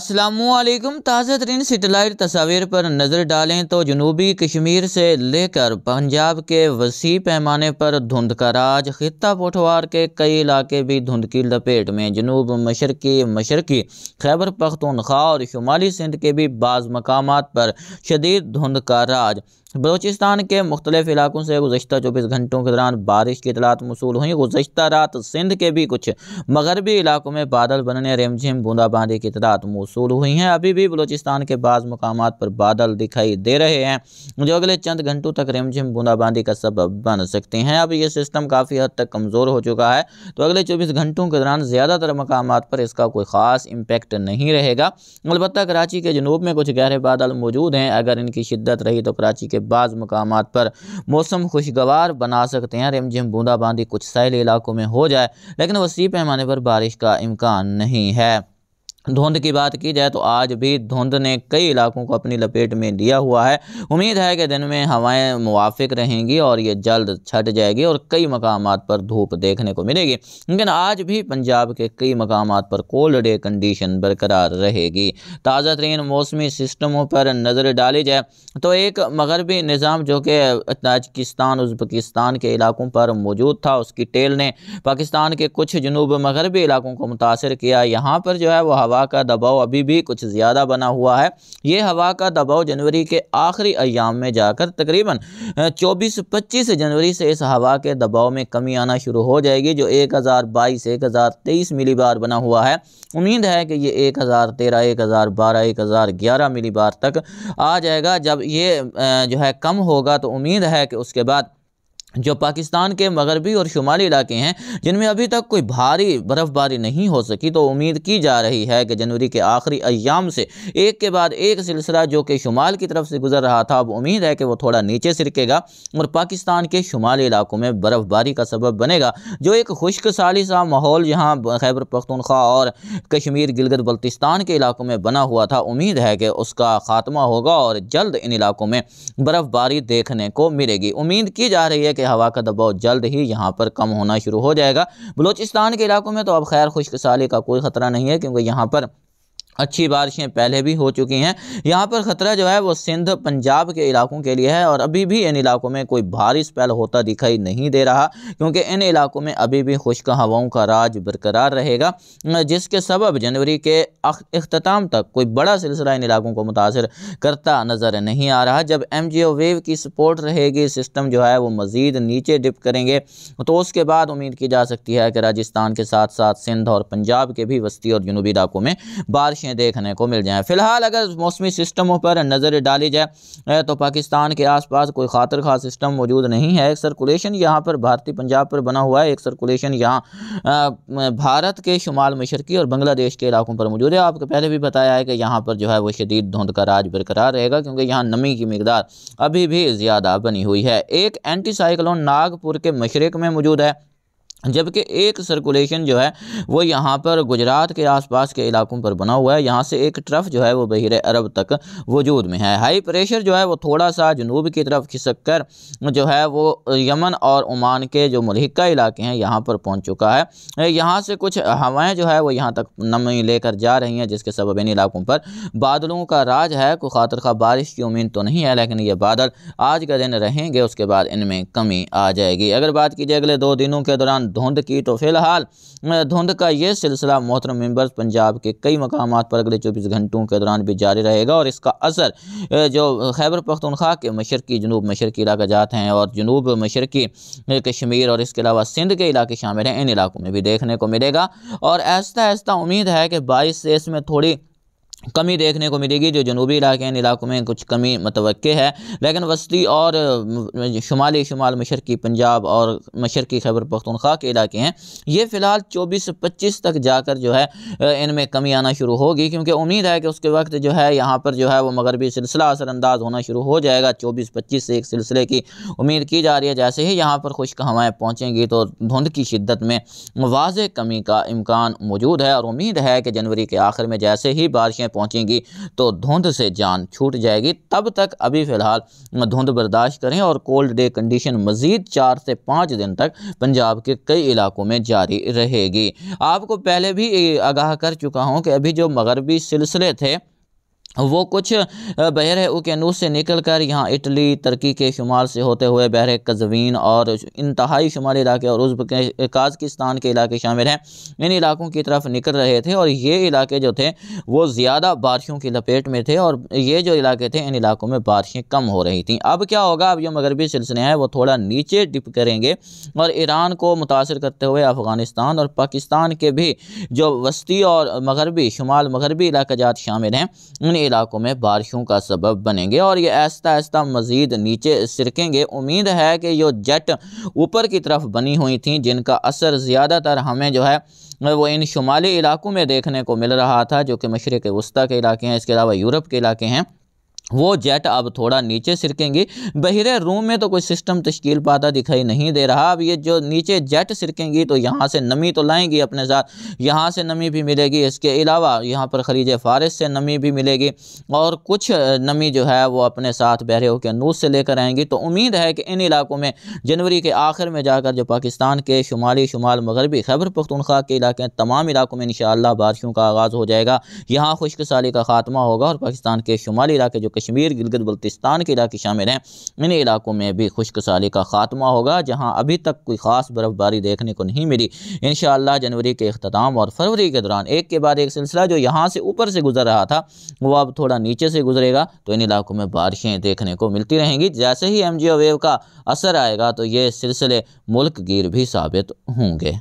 असलम ताज़ा तरीन सेटेलाइट तस्वीर पर नज़र डालें तो जनूबी कश्मीर से लेकर पंजाब के वसी पैमाने पर धुंध का राज खत्ता पोठवार के कई इलाके भी धुंध की लपेट में जनूब मशरकी मशरकी खैबर पख्तनख्वा और शुमाली सिंध के भी बाज़ मकाम पर शदीद धुंध का राज बलोचिस्तान के मुख्तलिफ इलाकों से गुजशत चौबीस घंटों के दौरान बारिश की इतलात मौसू हुई गुजशत रात सिंध के भी कुछ मगरबी इलाकों में बादल बनने रेमझिम बूंदाबांदी की इतलात मौसू हुई हैं अभी भी बलोचिस्तान के बाद मकाम पर बादल दिखाई दे रहे हैं जो अगले चंद घंटों तक रेमझिम बूंदाबांदी का सबब बन सकते हैं अब यह सिस्टम काफ़ी हद तक कमज़ोर हो चुका है तो अगले चौबीस घंटों के दौरान ज़्यादातर मकाम पर इसका कोई ख़ास इम्पेक्ट नहीं रहेगा अलबत् कराची के जनूब में कुछ गहरे बादल मौजूद हैं अगर इनकी शिद्दत रही तो कराची के बाज़ मकाम पर मौसम खुशगवार बना सकते हैं रिमझिम बूंदाबांदी कुछ साहली इलाकों में हो जाए लेकिन वसी पैमाने पर बारिश का इम्कान नहीं है धुंध की बात की जाए तो आज भी धुंध ने कई इलाकों को अपनी लपेट में लिया हुआ है उम्मीद है कि दिन में हवाएं मुआफ़ रहेंगी और ये जल्द छट जाएगी और कई मकाम पर धूप देखने को मिलेगी लेकिन आज भी पंजाब के कई मकाम पर कोल्ड डे कंडीशन बरकरार रहेगी ताज़ा तरीन मौसमी सिस्टमों पर नज़र डाली जाए तो एक मगरबी निज़ाम जो कि ताजकिस्तान उज़्बकिस्तान के इलाकों पर मौजूद था उसकी टेल ने पाकिस्तान के कुछ जनूब मगरबी इलाकों को मुतासर किया यहाँ पर जो है वो हवा हवा का दबाव अभी भी कुछ ज़्यादा बना हुआ है ये हवा का दबाव जनवरी के आखिरी अयाम में जाकर तकरीबन चौबीस पच्चीस जनवरी से इस हवा के दबाव में कमी आना शुरू हो जाएगी जो एक हज़ार बाईस एक हज़ार तेईस मिली बार बना हुआ है उम्मीद है कि ये एक हज़ार तेरह एक हज़ार बारह एक हज़ार ग्यारह मिली बार तक आ जाएगा जब ये जो है कम होगा तो उम्मीद है कि उसके बाद जो पाकिस्तान के मगरबी और शुमाली इलाके हैं जिनमें अभी तक कोई भारी बर्फ़बारी नहीं हो सकी तो उम्मीद की जा रही है कि जनवरी के आखिरी अयाम से एक के बाद एक सिलसिला जो कि शुमाल की तरफ से गुजर रहा था अब उम्मीद है कि वो थोड़ा नीचे सिरकेगा और पाकिस्तान के शुमाली इलाकों में बर्फ़बारी का सबब बनेगा जो एक खुश्क साली सा माहौल यहाँ खैबर पख्तनख्वा और कश्मीर गिलगत बल्तिस्तान के इलाकों में बना हुआ था उम्मीद है कि उसका ख़ात्मा होगा और जल्द इन इलाकों में बर्फ़बारी देखने को मिलेगी उम्मीद की जा रही है कि हवा का दबाव जल्द ही यहाँ पर कम होना शुरू हो जाएगा बलूचिस्तान के इलाकों में तो अब खैर खुश्क साली का कोई ख़तरा नहीं है क्योंकि यहाँ पर अच्छी बारिशें पहले भी हो चुकी हैं यहाँ पर ख़तरा जो है वो सिंध पंजाब के इलाकों के लिए है और अभी भी इन इलाकों में कोई भारी स्पेल होता दिखाई नहीं दे रहा क्योंकि इन इलाकों में अभी भी खुश्क हवाओं का राज बरकरार रहेगा जिसके सबब जनवरी के अख्ताम तक कोई बड़ा सिलसिला इन इलाकों को मुतासर करता नज़र नहीं आ रहा जब एम जी ओ वेव की सपोर्ट रहेगी सिस्टम जो है वो मज़ीद नीचे डिप करेंगे तो उसके बाद उम्मीद की जा सकती है कि राजस्थान के साथ साथ सिंध और पंजाब के भी वस्ती और जनूबी इलाकों में बारिश बारिशें देखने को मिल जाएँ फ़िलहाल अगर मौसमी सिस्टमों पर नज़र डाली जाए तो पाकिस्तान के आसपास कोई खातर खास सिस्टम मौजूद नहीं है एक सर्कुलेशन यहाँ पर भारतीय पंजाब पर बना हुआ है एक सर्कुलेशन यहाँ भारत के शुमाल मशरकी और बांग्लादेश के इलाकों पर मौजूद है आपको पहले भी बताया है कि यहाँ पर जो है वो शदीद धुंध का राज बरकरार रहेगा क्योंकि यहाँ नमी की मकदार अभी भी ज़्यादा बनी हुई है एक एंटी साइक्लोन नागपुर के मशरक में मौजूद है जबकि एक सर्कुलेशन जो है वो यहाँ पर गुजरात के आसपास के इलाकों पर बना हुआ है यहाँ से एक ट्रफ जो है वो बहर अरब तक वजूद में है हाई प्रेशर जो है वो थोड़ा सा जनूब की तरफ खिसक कर जो है वो यमन और ओमान के जो मलहिका इलाके हैं यहाँ पर पहुँच चुका है यहाँ से कुछ हवाएँ जो है वो यहाँ तक नमी लेकर जा रही हैं जिसके सबब इन इलाकों पर बादलों का राज है कोई खातर खा बारिश की उम्मीद तो नहीं है लेकिन ये बादल आज का दिन रहेंगे उसके बाद इनमें कमी आ जाएगी अगर बात की जाए अगले दो दिनों के दौरान धुंध की तो फिलहाल धुंध का ये सिलसिला मोहतरम मेम्बर्स पंजाब के कई मकाम पर अगले चौबीस घंटों के दौरान भी जारी रहेगा और इसका असर जो खैबर पख्तनख्वा के मशरकी जनूब मशरकी इलाका जात हैं और जनूब मशरकी कश्मीर और इसके अलावा सिंध के इलाके शामिल हैं इन इलाकों में भी देखने को मिलेगा और ऐसा ऐसा उम्मीद है कि बाईस से इसमें थोड़ी कमी देखने को मिलेगी जो जनूबी इलाके हैं इन इलाकों में कुछ कमी मतव है लेकिन वस्ती और शुमाली शुमाल मशरकी पंजाब और मशरकी खैबर पख्तनख्वा के इलाके हैं ये फ़िलहाल चौबीस से पच्चीस तक जाकर जो है इनमें कमी आना शुरू होगी क्योंकि उम्मीद है कि उसके वक्त जो है यहाँ पर जो है वो मगरबी सिलसिला असरानंदाज होना शुरू हो जाएगा चौबीस पच्चीस से एक सिलसिले की उम्मीद की जा रही है जैसे ही यहाँ पर खुश्क हवाएँ पहुँचेंगी तो धुंध की शिद्दत में वाज कमी का इम्कान मौजूद है और उम्मीद है कि जनवरी के आखिर में जैसे ही बारिशें हैं पहुँचेंगी तो धुंध से जान छूट जाएगी तब तक अभी फ़िलहाल धुंध बर्दाश्त करें और कोल्ड डे कंडीशन मज़ीद चार से पाँच दिन तक पंजाब के कई इलाकों में जारी रहेगी आपको पहले भी आगाह कर चुका हूँ कि अभी जो मगरबी सिलसिले थे वो कुछ बहर ओकेनूस से निकल कर यहाँ इटली तुर्की के शुमाल से होते हुए बहर कजवीन और इंतहाई शुमाली इलाके और उज्ब के काजकिस्तान के इलाके शामिल हैं इन इलाकों की तरफ निकल रहे थे और ये इलाके जो थे वो ज़्यादा बारिशों की लपेट में थे और ये जो इलाके थे इन इलाकों में बारिशें कम हो रही थी अब क्या होगा अब जो मगरबी सिलसिले हैं वो थोड़ा नीचे डिप करेंगे और ईरान को मुतासर करते हुए अफ़गानिस्तान और पाकिस्तान के भी जो वस्ती और मगरबी शुमाल मगरबी इलाकाजात शामिल हैं उन इलाकों में बारिशों का सबब बनेंगे और ये आहिस्ता आहिस्ता मज़ीद नीचे सिरकेंगे उम्मीद है कि ये जेट ऊपर की तरफ बनी हुई थी जिनका असर ज़्यादातर हमें जो है वो इन शुमाली इलाकों में देखने को मिल रहा था जो कि मशरक़ वस्ती के इलाके हैं इसके अलावा यूरोप के इलाके हैं वो जेट अब थोड़ा नीचे सिरकेंगी बहरे रूम में तो कोई सिस्टम तश्कील पाता दिखाई नहीं दे रहा अब ये जो नीचे जेट सिरकेंगी तो यहाँ से नमी तो लाएंगी अपने साथ यहाँ से नमी भी मिलेगी इसके अलावा यहाँ पर खरीज फ़ारिस से नमी भी मिलेगी और कुछ नमी जो है वो अपने साथ बहरे होकर नूज से लेकर आएंगी तो उम्मीद है कि इन इलाकों में जनवरी के आखिर में जाकर जो पाकिस्तान के शुमाली शुमाल मगरबी खैबर पख्तनख्वा के इलाके हैं तमाम इलाकों में इन बारिशों का आगाज़ हो जाएगा यहाँ खुश्क साली का खात्मा होगा और पाकिस्तान के शुमाली इलाके जो कश्मीर गिलगत बल्तिस्तान के इलाके शामिल हैं इन इलाकों में भी खुश्क साली का खात्मा होगा जहाँ अभी तक कोई ख़ास बर्फबारी देखने को नहीं मिली इन जनवरी के अख्ताम और फरवरी के दौरान एक के बाद एक सिलसिला जो यहाँ से ऊपर से गुजर रहा था वो अब थोड़ा नीचे से गुजरेगा तो इन इलाकों में बारिशें देखने को मिलती रहेंगी जैसे ही एम वेव का असर आएगा तो ये सिलसिले मुल्क गिर भी साबित होंगे